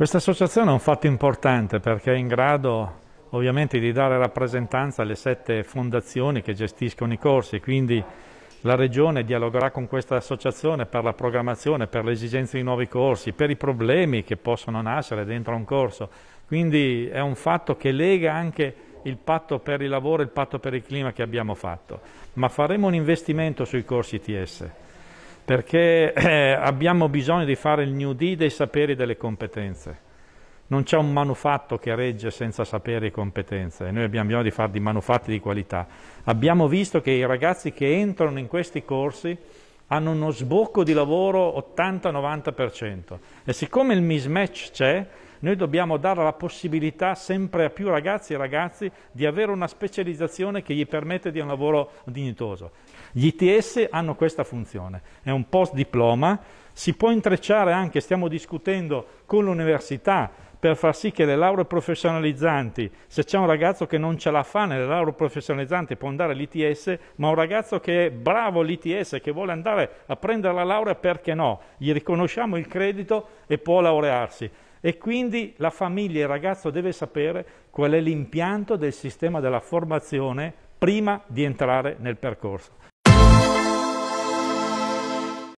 Questa associazione è un fatto importante perché è in grado ovviamente di dare rappresentanza alle sette fondazioni che gestiscono i corsi, quindi la Regione dialogherà con questa associazione per la programmazione, per le esigenze di nuovi corsi, per i problemi che possono nascere dentro un corso. Quindi è un fatto che lega anche il patto per il lavoro e il patto per il clima che abbiamo fatto. Ma faremo un investimento sui corsi ITS perché eh, abbiamo bisogno di fare il New Deal dei saperi e delle competenze. Non c'è un manufatto che regge senza sapere e competenze, e noi abbiamo bisogno di fare dei manufatti di qualità. Abbiamo visto che i ragazzi che entrano in questi corsi hanno uno sbocco di lavoro 80-90%, e siccome il mismatch c'è, noi dobbiamo dare la possibilità sempre a più ragazzi e ragazzi di avere una specializzazione che gli permette di un lavoro dignitoso. Gli ITS hanno questa funzione, è un post diploma, si può intrecciare anche, stiamo discutendo con l'università, per far sì che le lauree professionalizzanti, se c'è un ragazzo che non ce la fa nelle lauree professionalizzanti può andare all'ITS, ma un ragazzo che è bravo all'ITS, che vuole andare a prendere la laurea, perché no? Gli riconosciamo il credito e può laurearsi. E quindi la famiglia, il ragazzo deve sapere qual è l'impianto del sistema della formazione prima di entrare nel percorso.